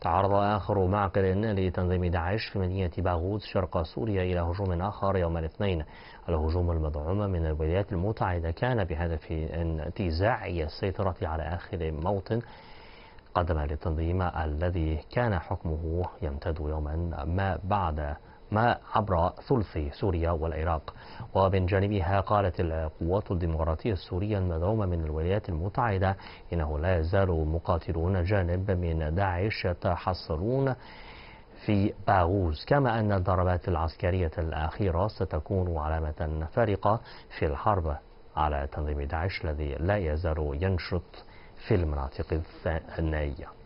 تعرض آخر معقل لتنظيم داعش في مدينة باغوت شرق سوريا إلى هجوم آخر يوم الاثنين الهجوم المدعوم من الولايات المتحدة كان بهدف انتزاع السيطرة على آخر موطن قدم للتنظيم الذي كان حكمه يمتد يوما ما بعد ما عبر ثلثي سوريا والعراق ومن جانبها قالت القوات الديمقراطية السورية المدعومة من الولايات المتحدة إنه لا يزال مقاتلون جانب من داعش يتحصرون في باغوز كما أن الضربات العسكرية الأخيرة ستكون علامة فارقة في الحرب على تنظيم داعش الذي لا يزال ينشط في المناطق الثنائية